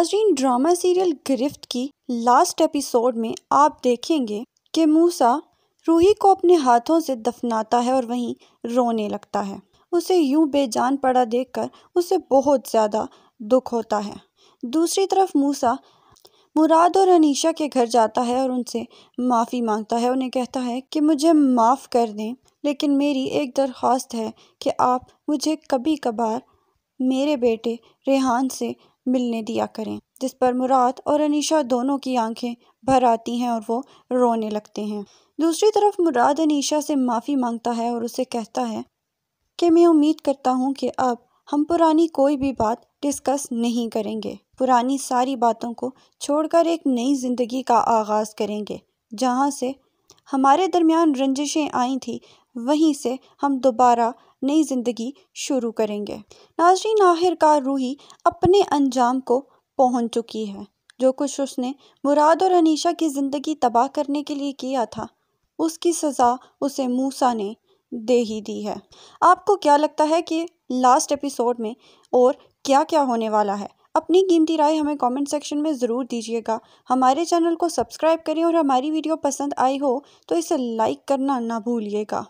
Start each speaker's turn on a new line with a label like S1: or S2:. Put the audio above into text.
S1: नाजरीन drama serial गिरफ्त की लास्ट एपिसोड में आप देखेंगे कि मूसा रूही को अपने हाथों से दफनाता है और वहीं रोने लगता है उसे यूं बेजान पड़ा देखकर उसे बहुत ज़्यादा दुख होता है दूसरी तरफ मूसा मुराद और अनीशा के घर जाता है और उनसे माफ़ी मांगता है उन्हें कहता है कि मुझे माफ़ कर दें लेकिन मेरी एक दरख्वास्त है कि आप मुझे कभी कभार मेरे बेटे रेहान से मिलने दिया करें जिस पर मुराद और अनीशा दोनों की आंखें भर आती हैं और वो रोने लगते हैं दूसरी तरफ मुराद अनीशा से माफ़ी मांगता है और उसे कहता है कि मैं उम्मीद करता हूँ कि अब हम पुरानी कोई भी बात डिस्कस नहीं करेंगे पुरानी सारी बातों को छोड़कर एक नई ज़िंदगी का आगाज़ करेंगे जहाँ से हमारे दरमियान रंजिशें आई थी वहीं से हम दोबारा नई ज़िंदगी शुरू करेंगे नाजरीन आखिरकार रूही अपने अंजाम को पहुंच चुकी है जो कुछ उसने मुराद और अनीशा की ज़िंदगी तबाह करने के लिए किया था उसकी सज़ा उसे मूसा ने दे ही दी है आपको क्या लगता है कि लास्ट एपिसोड में और क्या क्या होने वाला है अपनी कीमती राय हमें कमेंट सेक्शन में ज़रूर दीजिएगा हमारे चैनल को सब्सक्राइब करें और हमारी वीडियो पसंद आई हो तो इसे लाइक करना ना भूलिएगा